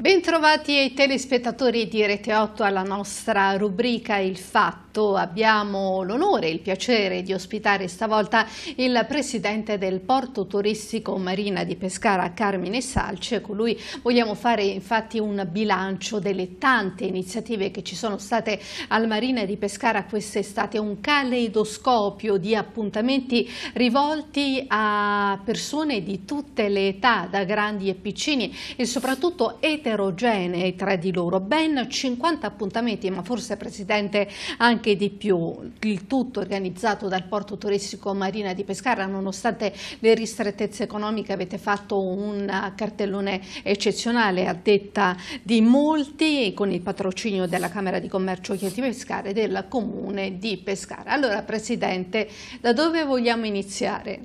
Bentrovati ai telespettatori di Rete 8 alla nostra rubrica Il Fatto. Abbiamo l'onore e il piacere di ospitare stavolta il presidente del porto turistico Marina di Pescara, Carmine Salce. Con lui vogliamo fare infatti un bilancio delle tante iniziative che ci sono state al Marina di Pescara quest'estate, un caleidoscopio di appuntamenti rivolti a persone di tutte le età, da grandi e piccini e soprattutto eterni eterogenee tra di loro, ben 50 appuntamenti, ma forse Presidente anche di più, il tutto organizzato dal porto turistico Marina di Pescara, nonostante le ristrettezze economiche avete fatto un cartellone eccezionale a detta di molti con il patrocinio della Camera di Commercio di Pescara e del Comune di Pescara. Allora Presidente, da dove vogliamo iniziare?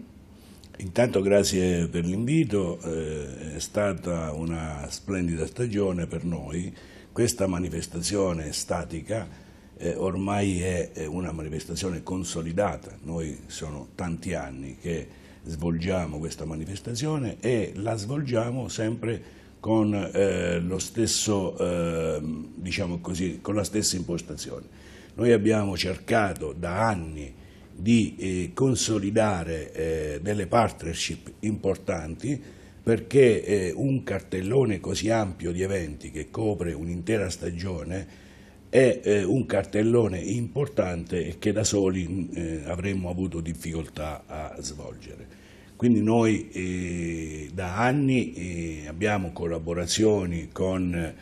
Intanto grazie per l'invito, eh, è stata una splendida stagione per noi. Questa manifestazione statica eh, ormai è una manifestazione consolidata, noi sono tanti anni che svolgiamo questa manifestazione e la svolgiamo sempre con, eh, stesso, ehm, diciamo così, con la stessa impostazione. Noi abbiamo cercato da anni di eh, consolidare eh, delle partnership importanti perché eh, un cartellone così ampio di eventi che copre un'intera stagione è eh, un cartellone importante che da soli mm, eh, avremmo avuto difficoltà a svolgere. Quindi noi eh, da anni abbiamo collaborazioni con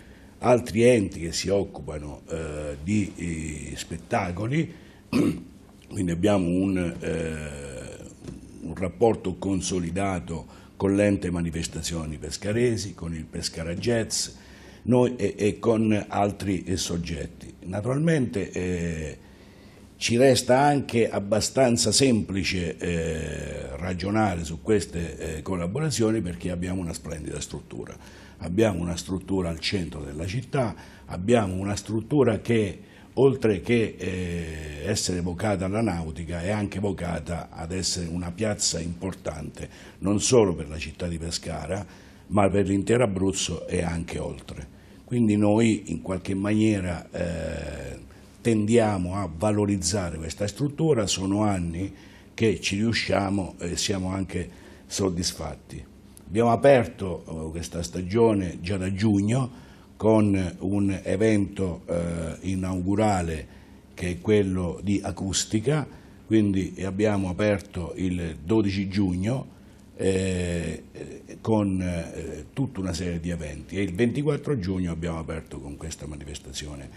altri enti che si occupano di spettacoli quindi abbiamo un, eh, un rapporto consolidato con l'ente manifestazioni pescaresi, con il Pescara Jazz noi, e, e, con altri soggetti. Naturalmente eh, ci resta anche abbastanza semplice eh, ragionare su queste eh, collaborazioni perché abbiamo una splendida struttura. Abbiamo una struttura al centro della città, abbiamo una struttura che oltre che eh, essere vocata alla nautica, è anche vocata ad essere una piazza importante non solo per la città di Pescara, ma per l'intero Abruzzo e anche oltre. Quindi noi in qualche maniera eh, tendiamo a valorizzare questa struttura, sono anni che ci riusciamo e siamo anche soddisfatti. Abbiamo aperto eh, questa stagione già da giugno, con un evento eh, inaugurale che è quello di acustica, quindi abbiamo aperto il 12 giugno eh, con eh, tutta una serie di eventi e il 24 giugno abbiamo aperto con questa manifestazione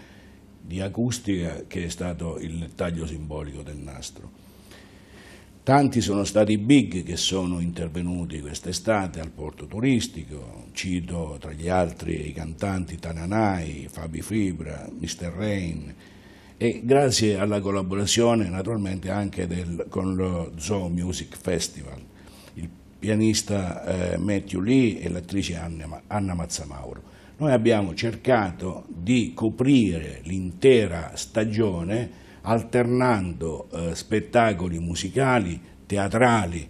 di acustica che è stato il taglio simbolico del nastro. Tanti sono stati i big che sono intervenuti quest'estate al porto turistico, cito tra gli altri i cantanti Tananai, Fabi Fibra, Mr. Rain e grazie alla collaborazione naturalmente anche del, con lo Zoo Music Festival, il pianista eh, Matthew Lee e l'attrice Anna, Anna Mazzamauro. Noi abbiamo cercato di coprire l'intera stagione alternando eh, spettacoli musicali, teatrali,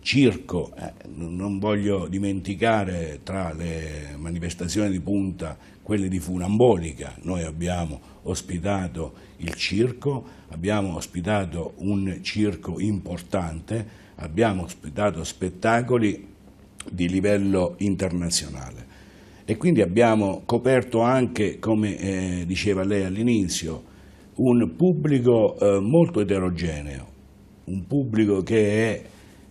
circo, eh, non voglio dimenticare tra le manifestazioni di punta quelle di Funambolica, noi abbiamo ospitato il circo, abbiamo ospitato un circo importante, abbiamo ospitato spettacoli di livello internazionale e quindi abbiamo coperto anche, come eh, diceva lei all'inizio, un pubblico eh, molto eterogeneo, un pubblico che è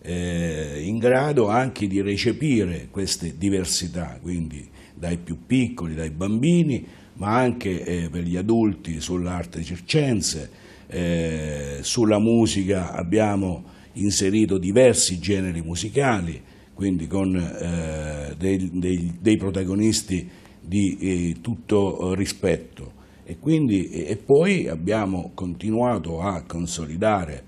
eh, in grado anche di recepire queste diversità, quindi dai più piccoli, dai bambini, ma anche eh, per gli adulti sull'arte circense, eh, sulla musica abbiamo inserito diversi generi musicali, quindi con dei, eh, dei, dei, protagonisti di eh, tutto rispetto. E, quindi, e poi abbiamo continuato a consolidare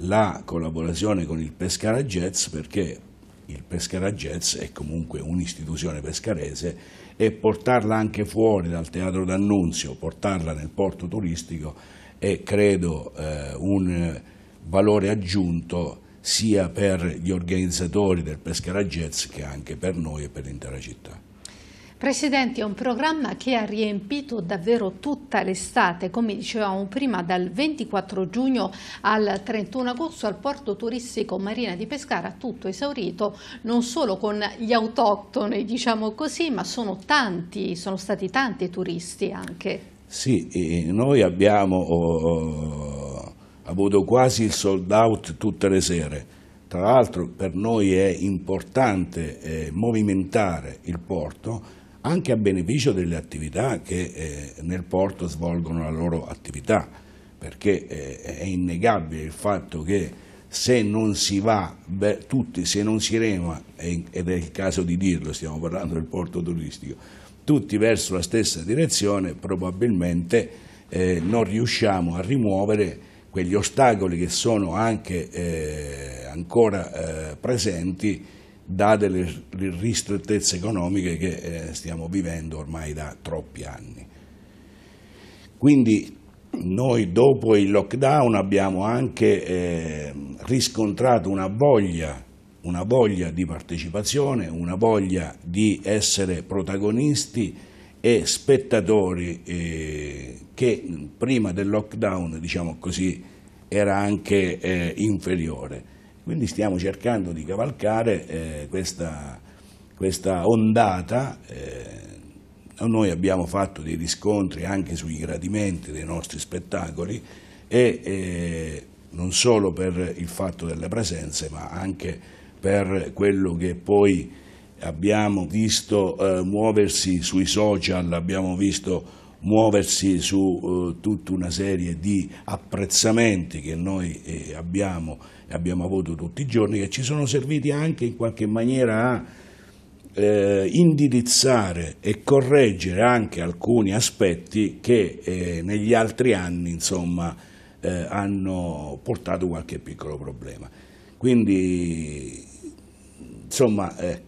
la collaborazione con il Pescara Jets perché il Pescara Jets è comunque un'istituzione pescarese e portarla anche fuori dal teatro d'annunzio, portarla nel porto turistico è credo eh, un valore aggiunto sia per gli organizzatori del Pescara Jets che anche per noi e per l'intera città. Presidente, è un programma che ha riempito davvero tutta l'estate, come dicevamo prima, dal 24 giugno al 31 agosto al porto turistico Marina di Pescara, tutto esaurito non solo con gli autoctoni, diciamo così, ma sono tanti, sono stati tanti turisti anche. Sì, noi abbiamo oh, oh, avuto quasi il sold out tutte le sere. Tra l'altro per noi è importante eh, movimentare il porto anche a beneficio delle attività che eh, nel porto svolgono la loro attività, perché eh, è innegabile il fatto che se non si va, beh, tutti, se non si rema, ed è il caso di dirlo, stiamo parlando del porto turistico, tutti verso la stessa direzione, probabilmente eh, non riusciamo a rimuovere quegli ostacoli che sono anche eh, ancora eh, presenti date le, ristrettezze economiche che eh, stiamo vivendo ormai da troppi anni. Quindi noi dopo il lockdown abbiamo anche eh, riscontrato una voglia, una voglia di partecipazione, una voglia di essere protagonisti e spettatori eh, che prima del lockdown, diciamo così, era anche eh, inferiore. Quindi stiamo cercando di cavalcare eh, questa, questa, ondata. Eh, noi abbiamo fatto dei riscontri anche sui gradimenti dei nostri spettacoli e eh, non solo per il fatto delle presenze ma anche per quello che poi abbiamo visto eh, muoversi sui social, abbiamo visto muoversi su eh, tutta una serie di apprezzamenti che noi eh, abbiamo, abbiamo avuto tutti i giorni, che ci sono serviti anche in qualche maniera a eh, indirizzare e correggere anche alcuni aspetti che eh, negli altri anni insomma, eh, hanno portato qualche piccolo problema. Quindi insomma eh,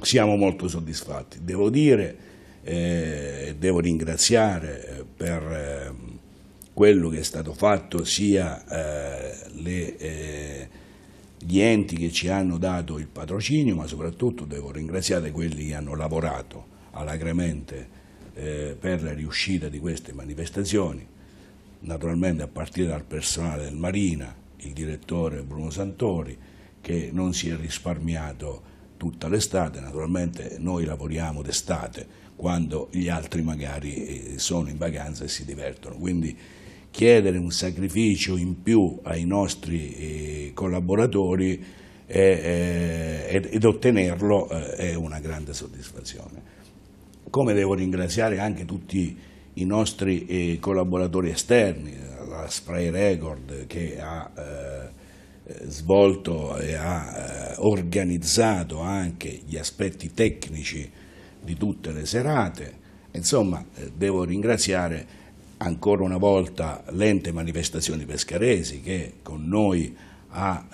siamo molto soddisfatti. Devo dire eh, devo ringraziare eh, per eh, quello che è stato fatto sia eh, le, eh, gli enti che ci hanno dato il patrocinio, ma soprattutto devo ringraziare quelli che hanno lavorato alacremente per la riuscita di queste manifestazioni, naturalmente a partire dal personale del Marina, il direttore Bruno Santori, che non si è risparmiato tutta l'estate, naturalmente noi lavoriamo d'estate, quando gli altri magari eh, sono in vacanza e si divertono. Quindi chiedere un sacrificio in più ai nostri eh, collaboratori eh, ed, ottenerlo è una grande soddisfazione. Come devo ringraziare anche tutti i nostri collaboratori esterni, la Spray Record che ha svolto e ha organizzato anche gli aspetti tecnici di tutte le serate. Insomma, eh, devo ringraziare ancora una volta l'ente manifestazioni pescaresi che con noi ha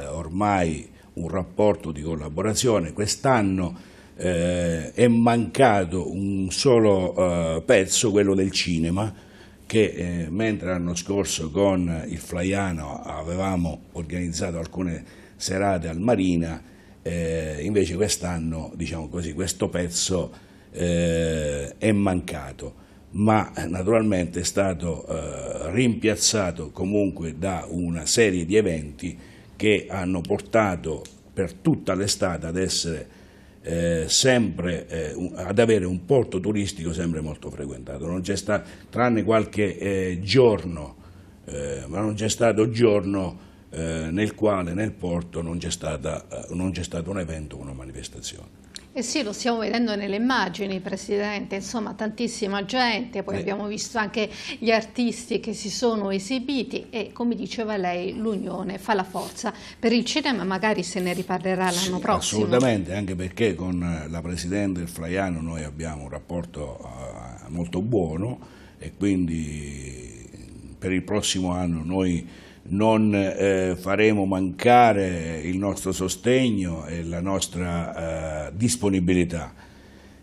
eh, ormai un rapporto di collaborazione. Quest'anno eh, è mancato un solo eh, pezzo, quello del cinema, che eh, mentre l'anno scorso con il Flaiano avevamo organizzato alcune serate al Marina, eh, invece quest'anno diciamo così, questo pezzo eh, è mancato ma naturalmente è stato eh, rimpiazzato comunque da una serie di eventi che hanno portato per tutta l'estate ad essere eh, sempre eh, ad avere un porto turistico sempre molto frequentato, sta, tranne qualche eh, giorno, eh, ma non c'è stato giorno eh, nel quale nel porto non c'è, stata, eh, non c'è stato un evento, una manifestazione. Eh sì, lo stiamo vedendo nelle immagini, Presidente, insomma tantissima gente, poi Beh. abbiamo visto anche gli artisti che si sono esibiti e come diceva lei l'unione fa la forza per il cinema, magari se ne riparlerà l'anno sì, prossimo. Assolutamente, anche perché con la Presidente il Fraiano noi abbiamo un rapporto uh, molto buono e quindi per il prossimo anno noi non eh, faremo mancare il nostro sostegno e la nostra eh, disponibilità.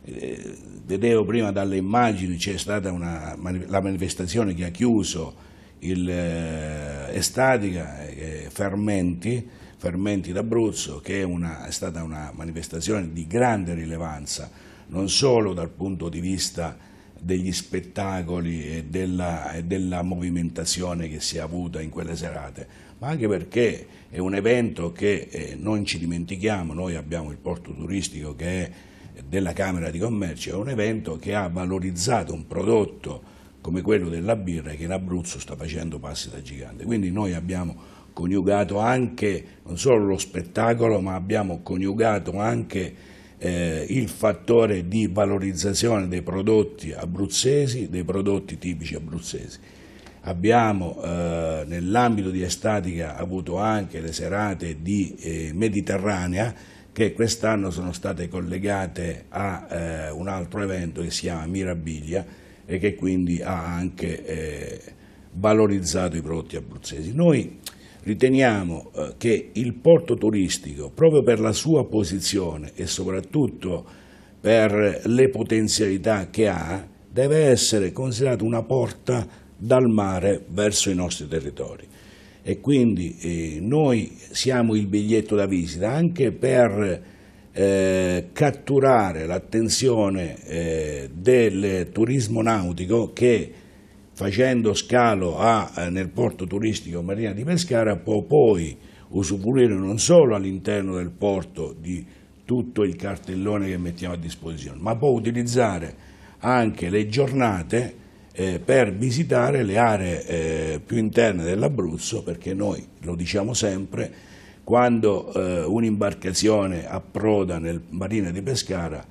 Eh, vedevo prima dalle immagini c'è stata una, la manifestazione che ha chiuso il eh, Estatica eh, Fermenti, Fermenti d'Abruzzo, che è, una, è stata una manifestazione di grande rilevanza, non solo dal punto di vista degli spettacoli e della, e della, movimentazione che si è avuta in quelle serate, ma anche perché è un evento che eh, non ci dimentichiamo, noi abbiamo il porto turistico che è della Camera di Commercio, è un evento che ha valorizzato un prodotto come quello della birra che in Abruzzo sta facendo passi da gigante. Quindi noi abbiamo coniugato anche non solo lo spettacolo, ma abbiamo coniugato anche eh, il fattore di valorizzazione dei prodotti abruzzesi, dei prodotti tipici abruzzesi. Abbiamo eh, nell'ambito di Estatica avuto anche le serate di eh, Mediterranea che quest'anno sono state collegate a eh, un altro evento che si chiama Mirabilia e che quindi ha anche eh, valorizzato i prodotti abruzzesi. Noi, Riteniamo eh, che il porto turistico, proprio per la sua posizione e soprattutto per le potenzialità che ha, deve essere considerato una porta dal mare verso i nostri territori. E quindi eh, noi siamo il biglietto da visita anche per eh, catturare l'attenzione eh, del turismo nautico che facendo scalo a, eh, nel porto turistico Marina di Pescara può poi usufruire non solo all'interno del porto di tutto il cartellone che mettiamo a disposizione, ma può utilizzare anche le giornate eh, per visitare le aree eh, più interne dell'Abruzzo, perché noi lo diciamo sempre, quando eh, un'imbarcazione approda nel Marina di Pescara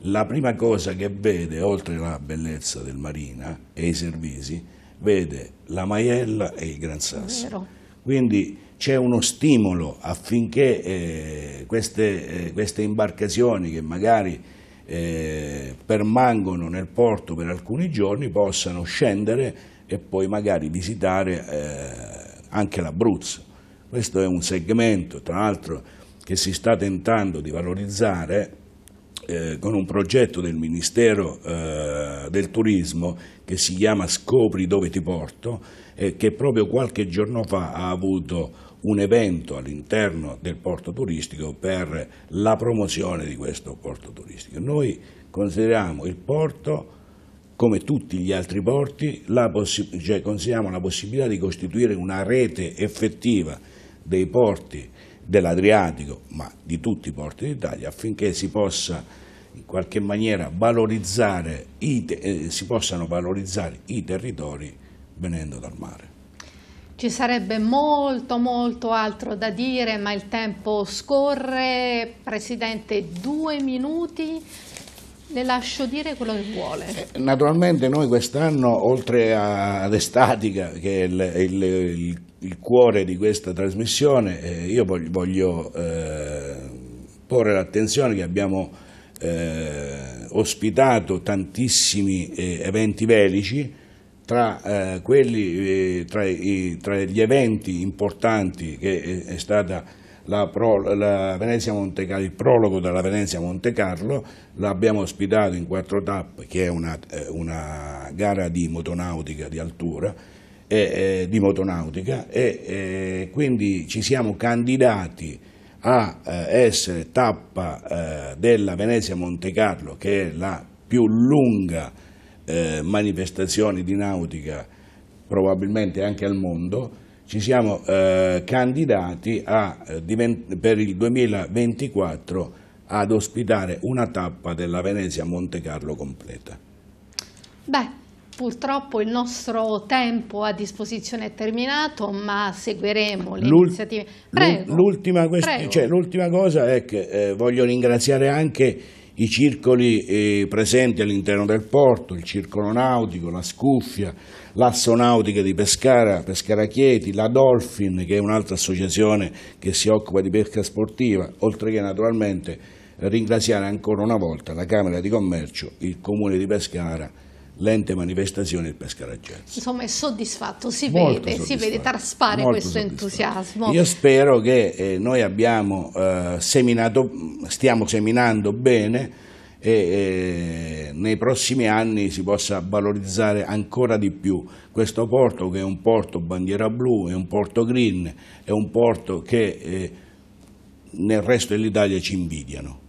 la prima cosa che vede, oltre alla bellezza del Marina e i servizi, vede la Maiella e il Gran Sasso. Quindi c'è uno stimolo affinché eh, queste, eh, queste, imbarcazioni che magari eh, permangono nel porto per alcuni giorni possano scendere e poi magari visitare eh, anche l'Abruzzo. Questo è un segmento, tra l'altro, che si sta tentando di valorizzare eh, con un progetto del Ministero eh, del Turismo che si chiama Scopri dove ti porto che proprio qualche giorno fa ha avuto un evento all'interno del porto turistico per la promozione di questo porto turistico. Noi consideriamo il porto come tutti gli altri porti, la cioè consideriamo la possibilità di costituire una rete effettiva dei porti dell'Adriatico, ma di tutti i porti d'Italia, affinché si possa in qualche maniera valorizzare i, eh, si possano valorizzare i territori venendo dal mare. Ci sarebbe molto molto altro da dire, ma il tempo scorre. Presidente, due minuti. Le lascio dire quello che vuole. Eh, naturalmente noi quest'anno, oltre ad Estatica, che è il, il, il il cuore di questa trasmissione, eh, io voglio, voglio eh, porre l'attenzione che abbiamo eh, ospitato tantissimi eh, eventi velici, tra, eh, quelli, eh, tra, i, tra, gli eventi importanti che è, è stata la, pro, la Monte, il prologo della Venezia Monte Carlo, l'abbiamo ospitato in quattro tappe, che è una, una gara di motonautica di altura, eh, di motonautica e eh, quindi ci siamo candidati a eh, essere tappa eh, della Venezia Monte Carlo che è la più lunga eh, manifestazione di nautica probabilmente anche al mondo ci siamo eh, candidati a, per il 2024 ad ospitare una tappa della Venezia Monte Carlo completa. Beh. Purtroppo il nostro tempo a disposizione è terminato, ma seguiremo le iniziative. L'ultima, cioè, cosa è che eh, voglio ringraziare anche i circoli eh, presenti all'interno del porto, il circolo nautico, la Scuffia, l'Assonautica di Pescara, Pescara Chieti, la Dolphin, che è un'altra associazione che si occupa di pesca sportiva, oltre che naturalmente ringraziare ancora una volta la Camera di Commercio, il Comune di Pescara l'ente manifestazione del Pescara Insomma è soddisfatto, si molto vede, si vede, traspare questo entusiasmo. Io spero che eh, noi abbiamo eh, seminato, stiamo seminando bene e eh, nei prossimi anni si possa valorizzare ancora di più questo porto che è un porto bandiera blu, è un porto green, è un porto che eh, nel resto dell'Italia ci invidiano.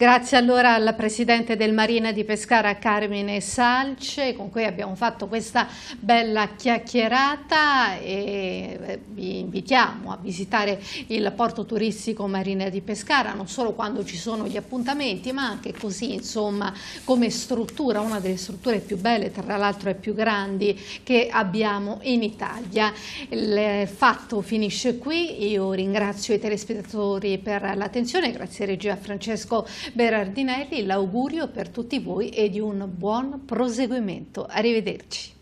Grazie allora alla Presidente del Marina di Pescara Carmine Salce con cui abbiamo fatto questa bella chiacchierata e eh, vi invitiamo a visitare il porto turistico Marina di Pescara non solo quando ci sono gli appuntamenti ma anche così insomma come struttura, una delle strutture più belle tra l'altro e più grandi che abbiamo in Italia. Il fatto finisce qui, io ringrazio i telespettatori per l'attenzione, grazie regia Francesco Berardinelli, l'augurio per tutti voi e di un buon proseguimento. Arrivederci.